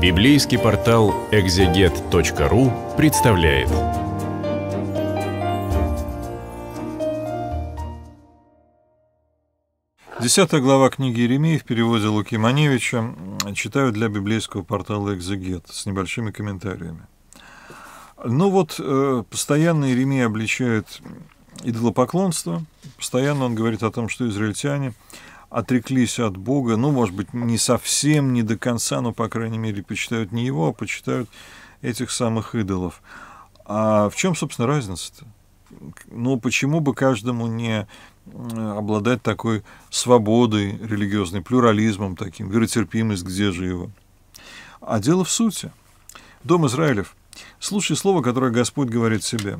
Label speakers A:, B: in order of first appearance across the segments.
A: Библейский портал экзегет.ру представляет. Десятая глава книги Еремии в переводе Луки Маневича читаю для библейского портала «Экзегет» с небольшими комментариями. Ну вот, э, постоянно Еремия обличает идолопоклонство, постоянно он говорит о том, что израильтяне отреклись от Бога, ну, может быть, не совсем, не до конца, но, по крайней мере, почитают не его, а почитают этих самых идолов. А в чем, собственно, разница-то? Ну, почему бы каждому не обладать такой свободой религиозной, плюрализмом таким, веротерпимость, где же его? А дело в сути. Дом Израилев. Слушай слово, которое Господь говорит себе.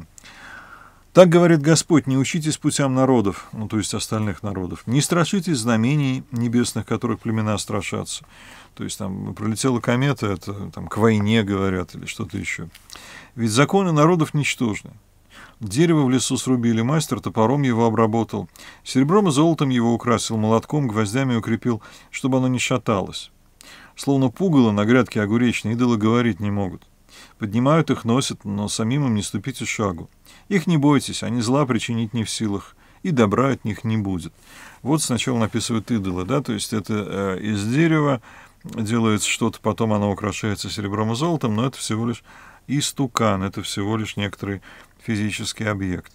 A: Так говорит Господь, не учитесь путям народов, ну то есть остальных народов, не страшитесь знамений небесных, которых племена страшатся. То есть там пролетела комета, это там к войне говорят или что-то еще. Ведь законы народов ничтожны. Дерево в лесу срубили, мастер топором его обработал, серебром и золотом его украсил, молотком, гвоздями укрепил, чтобы оно не шаталось. Словно пугало на грядке огуречной, идолы говорить не могут. Поднимают их, носят, но самим им не ступите шагу. Их не бойтесь, они зла причинить не в силах, и добра от них не будет. Вот сначала написывают идолы, да, то есть это э, из дерева делается что-то, потом оно украшается серебром и золотом, но это всего лишь истукан, это всего лишь некоторый физический объект.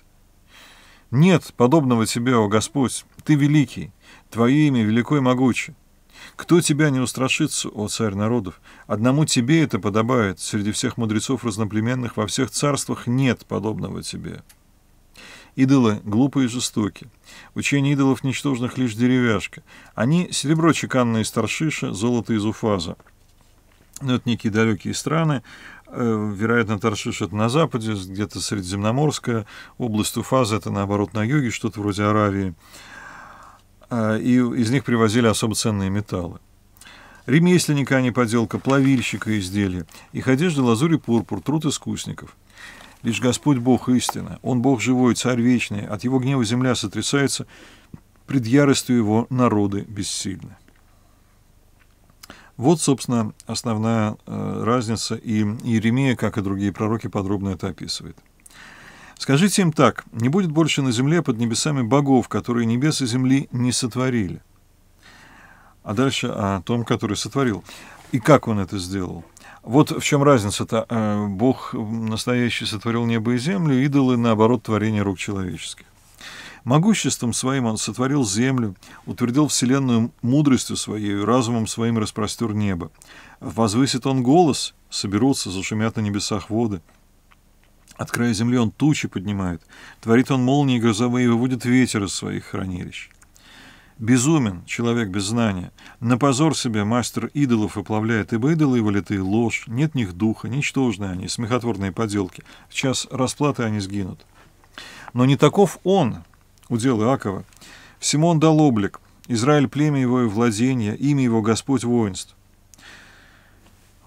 A: Нет подобного тебе, о Господь, ты великий, твое имя велико и могуче. Кто тебя не устрашится, о царь народов? Одному тебе это подобает. Среди всех мудрецов разноплеменных во всех царствах нет подобного тебе. Идолы глупые и жестоки. Учение идолов ничтожных лишь деревяшка. Они серебро чеканное из Таршиша, золото из Уфаза. Но ну, это некие далекие страны, э, вероятно, Таршиш это на западе, где-то Средиземноморская область Уфаза, это наоборот на юге, что-то вроде Аравии. А, и из них привозили особо ценные металлы. Ремесленника, а не поделка, плавильщика изделия. Их одежда лазурь и пурпур, труд искусников. Лишь Господь Бог истина, Он Бог живой, Царь вечный, от Его гнева земля сотрясается, пред яростью Его народы бессильны. Вот, собственно, основная э, разница, и Иеремия, как и другие пророки, подробно это описывает. Скажите им так, не будет больше на земле под небесами богов, которые небес и земли не сотворили. А дальше о том, который сотворил. И как он это сделал? Вот в чем разница-то. Э, Бог настоящий сотворил небо и землю, идолы, наоборот, творение рук человеческих. Могуществом своим он сотворил землю, утвердил вселенную мудростью своей, разумом своим распростер небо. Возвысит он голос, соберутся, зашумят на небесах воды – от края земли он тучи поднимает, творит он молнии грозовые, и выводит ветер из своих хранилищ. Безумен человек без знания. На позор себе мастер идолов выплавляет, ибо идолы его литые ложь, нет них духа, ничтожные они, смехотворные поделки. В час расплаты они сгинут. Но не таков он, удел Иакова. Всему он дал облик. Израиль – племя его и владение, имя его – Господь воинств.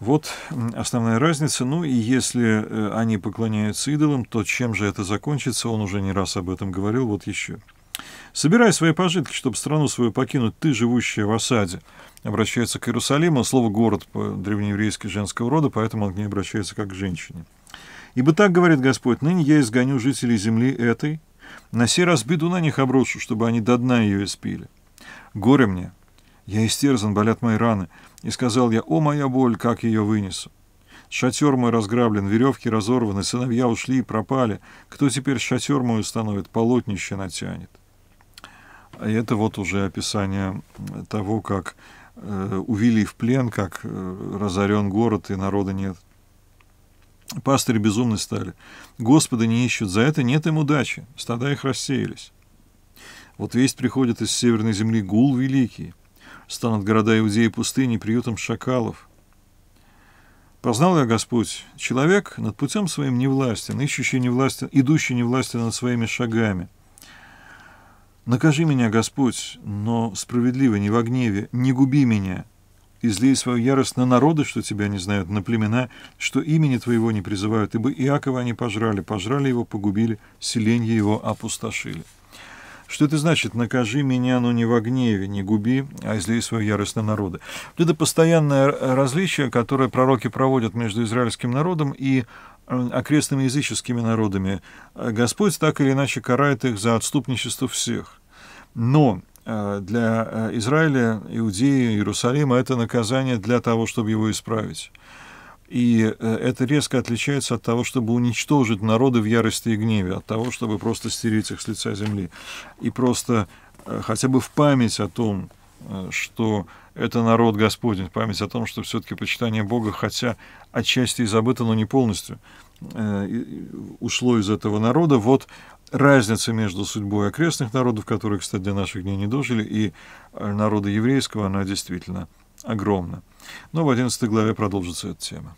A: Вот основная разница. Ну и если э, они поклоняются идолам, то чем же это закончится, он уже не раз об этом говорил, вот еще. «Собирай свои пожитки, чтобы страну свою покинуть, ты, живущая в осаде». Обращается к Иерусалиму, слово «город» древнееврейский женского рода, поэтому он к ней обращается как к женщине. «Ибо так говорит Господь, ныне я изгоню жителей земли этой, на сей раз беду на них оброшу, чтобы они до дна ее испили. Горе мне, я истерзан, болят мои раны. И сказал я, о, моя боль, как ее вынесу. Шатер мой разграблен, веревки разорваны, сыновья ушли и пропали. Кто теперь шатер мой установит, полотнище натянет. И а это вот уже описание того, как э, увели в плен, как э, разорен город и народа нет. Пастыри безумны стали. Господа не ищут, за это нет им удачи. Стада их рассеялись. Вот весть приходит из северной земли гул великий станут города Иудеи пустыни приютом шакалов. Познал я Господь, человек над путем своим невластен, ищущий невластен, идущий невластен над своими шагами. Накажи меня, Господь, но справедливо, не во гневе, не губи меня, излей свою ярость на народы, что тебя не знают, на племена, что имени твоего не призывают, ибо Иакова они пожрали, пожрали его, погубили, селенье его опустошили». Что это значит? «Накажи меня, но не в гневе, не губи, а излей свое яростно народа». Вот это постоянное различие, которое пророки проводят между израильским народом и э, окрестными языческими народами. Э, Господь так или иначе карает их за отступничество всех. Но э, для Израиля, Иудеи, Иерусалима это наказание для того, чтобы его исправить. И э, это резко отличается от того, чтобы уничтожить народы в ярости и гневе, от того, чтобы просто стереть их с лица земли. И просто э, хотя бы в память о том, э, что это народ Господень, память о том, что все-таки почитание Бога, хотя отчасти и забыто, но не полностью, ушло из этого народа. Вот разница между судьбой окрестных народов, которые, кстати, до наших дней не дожили, и народа еврейского, она действительно огромна. Но в 11 главе продолжится эта тема.